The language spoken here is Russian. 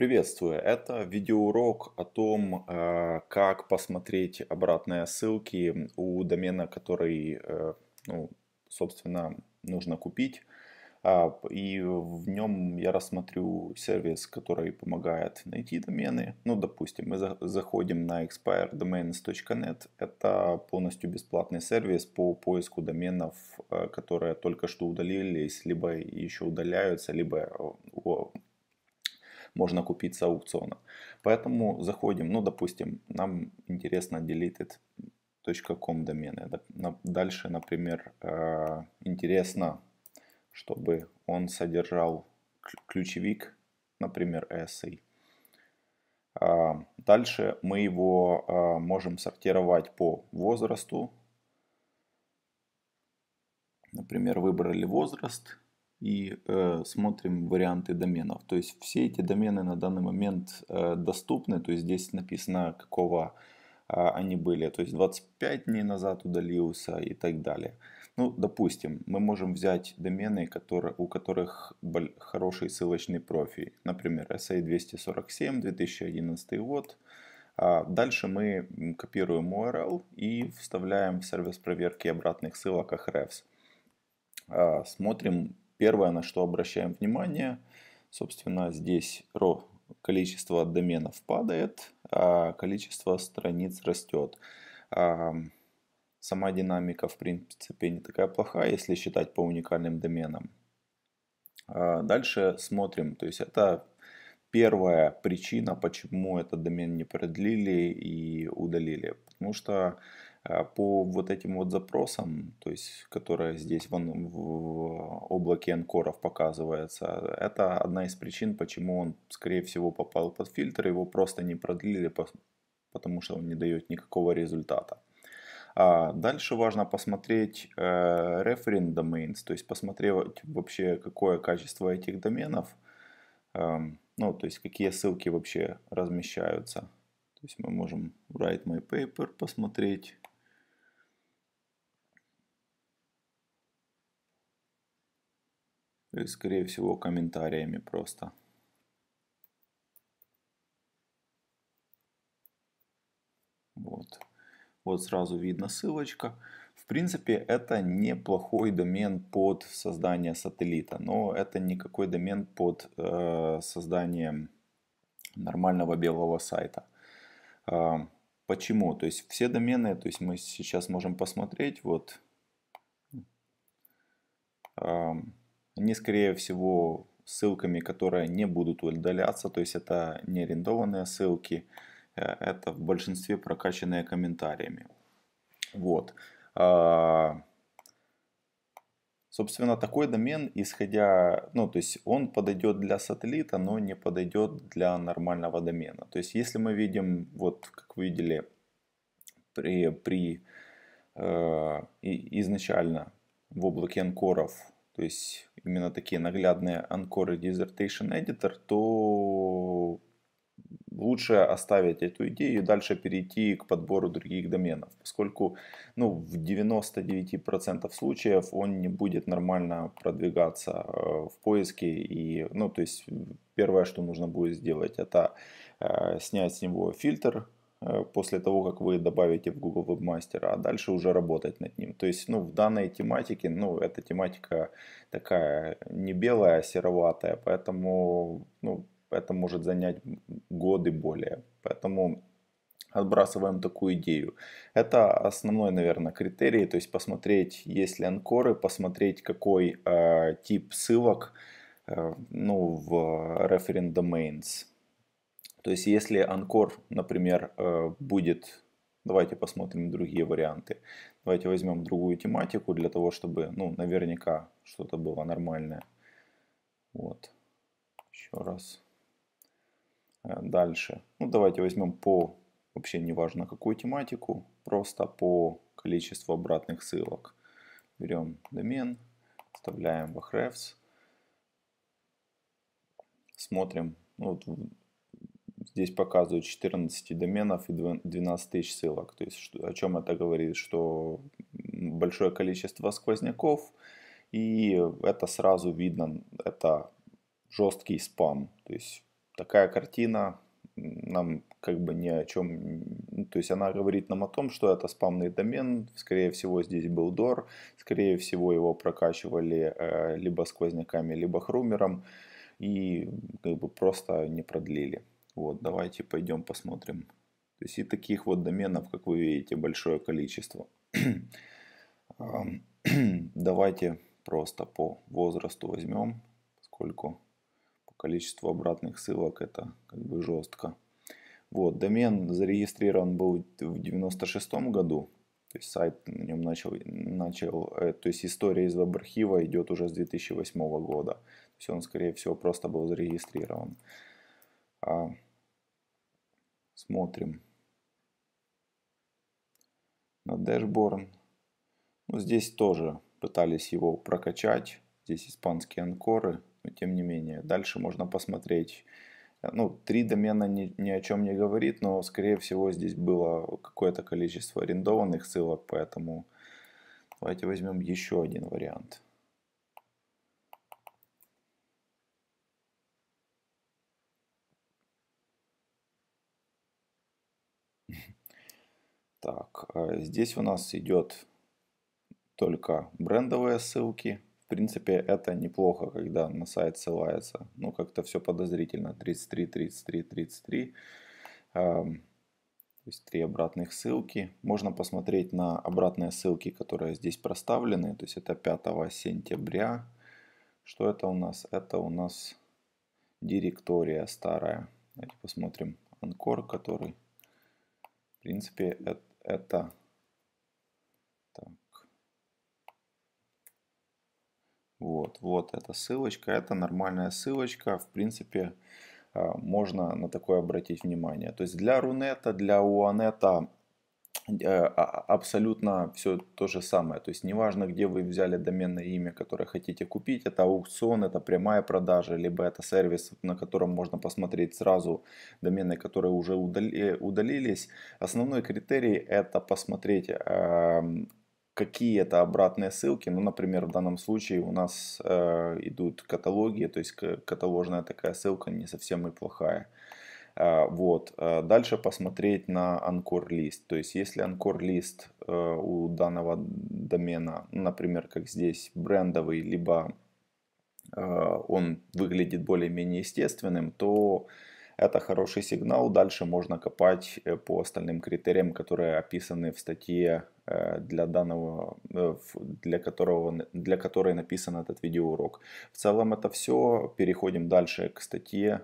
Приветствую! Это видеоурок о том, э, как посмотреть обратные ссылки у домена, который, э, ну, собственно, нужно купить. А, и в нем я рассмотрю сервис, который помогает найти домены. Ну, допустим, мы заходим на expireddomains.net. Это полностью бесплатный сервис по поиску доменов, э, которые только что удалились, либо еще удаляются, либо можно купить с аукциона. Поэтому заходим, ну, допустим, нам интересно deleted.com домены. Дальше, например, э, интересно, чтобы он содержал ключевик, например, essay. А, дальше мы его э, можем сортировать по возрасту. Например, выбрали возраст – и э, смотрим варианты доменов. То есть все эти домены на данный момент э, доступны, то есть здесь написано, какого э, они были. То есть 25 дней назад удалился и так далее. Ну, допустим, мы можем взять домены, которые, у которых хороший ссылочный профиль. Например, SA 247, 2011 год. А дальше мы копируем URL и вставляем в сервис проверки обратных ссылок Ahrefs. А, смотрим, Первое, на что обращаем внимание, собственно, здесь ро количество доменов падает, а количество страниц растет. А, сама динамика, в принципе, не такая плохая, если считать по уникальным доменам. А дальше смотрим, то есть это первая причина, почему этот домен не продлили и удалили. Потому что а, по вот этим вот запросам, то есть, которые здесь в, в облаке анкоров показывается, это одна из причин, почему он, скорее всего, попал под фильтр, его просто не продлили, потому что он не дает никакого результата. А дальше важно посмотреть э, referent domains, то есть посмотреть вообще, какое качество этих доменов, э, ну, то есть какие ссылки вообще размещаются. То есть мы можем write my paper посмотреть, И, скорее всего, комментариями просто. Вот. Вот сразу видно ссылочка. В принципе, это неплохой домен под создание сателлита, но это никакой домен под э, создание нормального белого сайта. Э, почему? То есть все домены, то есть мы сейчас можем посмотреть, вот э, они, скорее всего, ссылками, которые не будут удаляться, то есть это не арендованные ссылки, э, это в большинстве прокачанные комментариями. Вот. А, собственно, такой домен, исходя, ну, то есть он подойдет для сателлита, но не подойдет для нормального домена. То есть, если мы видим, вот как вы видели при, при э, изначально в облаке анкоров то есть именно такие наглядные анкоры Dissertation Editor, то лучше оставить эту идею и дальше перейти к подбору других доменов, поскольку ну, в 99% случаев он не будет нормально продвигаться э, в поиске. И, ну, то есть первое, что нужно будет сделать, это э, снять с него фильтр, Э, после того, как вы добавите в Google Webmaster, а дальше уже работать над ним. То есть, ну, в данной тематике, ну, эта тематика такая не белая, а сероватая, поэтому, ну, это может занять годы более. Поэтому отбрасываем такую идею. Это основной, наверное, критерий, то есть посмотреть, есть ли анкоры, посмотреть, какой э, тип ссылок, э, ну, в referent domains – то есть если Анкор, например, э, будет... Давайте посмотрим другие варианты. Давайте возьмем другую тематику для того, чтобы ну, наверняка что-то было нормальное. Вот. Еще раз. Э, дальше. Ну, давайте возьмем по, вообще неважно какую тематику, просто по количеству обратных ссылок. Берем домен, вставляем в hrefs, смотрим, ну, вот Здесь показывают 14 доменов и 12 тысяч ссылок. То есть о чем это говорит? Что большое количество сквозняков, и это сразу видно, это жесткий спам. То есть такая картина нам как бы ни о чем... Ну, то есть она говорит нам о том, что это спамный домен, скорее всего здесь был DOR, скорее всего его прокачивали э, либо сквозняками, либо хрумером и как бы просто не продлили. Вот, давайте пойдем посмотрим. То есть и таких вот доменов, как вы видите, большое количество. давайте просто по возрасту возьмем, поскольку по количеству обратных ссылок это как бы жестко. Вот, домен зарегистрирован был в 96 году, то есть сайт на нем начал, начал э, то есть история из веб-архива идет уже с 2008 года. То есть он, скорее всего, просто был зарегистрирован. Смотрим на Dashborn. Ну, здесь тоже пытались его прокачать. Здесь испанские анкоры, но тем не менее. Дальше можно посмотреть. Ну, три домена ни, ни о чем не говорит, но, скорее всего, здесь было какое-то количество арендованных ссылок, поэтому давайте возьмем еще один вариант. Так, э, здесь у нас идет только брендовые ссылки. В принципе, это неплохо, когда на сайт ссылается. Ну, как-то все подозрительно. 33, 33, 33. Эм, то есть три обратных ссылки. Можно посмотреть на обратные ссылки, которые здесь проставлены. То есть это 5 сентября. Что это у нас? Это у нас директория старая. Давайте посмотрим анкор, который... В принципе, это это так. Вот, вот эта ссылочка, это нормальная ссылочка, в принципе, а, можно на такое обратить внимание. То есть для Рунета, для Уанета Э, а, а, абсолютно все то же самое. То есть неважно, где вы взяли доменное имя, которое хотите купить, это аукцион, это прямая продажа, либо это сервис, на котором можно посмотреть сразу домены, которые уже удали, удалились. Основной критерий это посмотреть эм, какие это обратные ссылки. Ну, например, в данном случае у нас э, идут каталоги, то есть каталожная такая ссылка не совсем и плохая. А, вот. А, дальше посмотреть на анкор лист. То есть, если анкор лист э, у данного домена, например, как здесь брендовый, либо э, он выглядит более-менее естественным, то это хороший сигнал. Дальше можно копать э, по остальным критериям, которые описаны в статье, для, данного, для, которого, для которой написан этот видеоурок. В целом это все. Переходим дальше к статье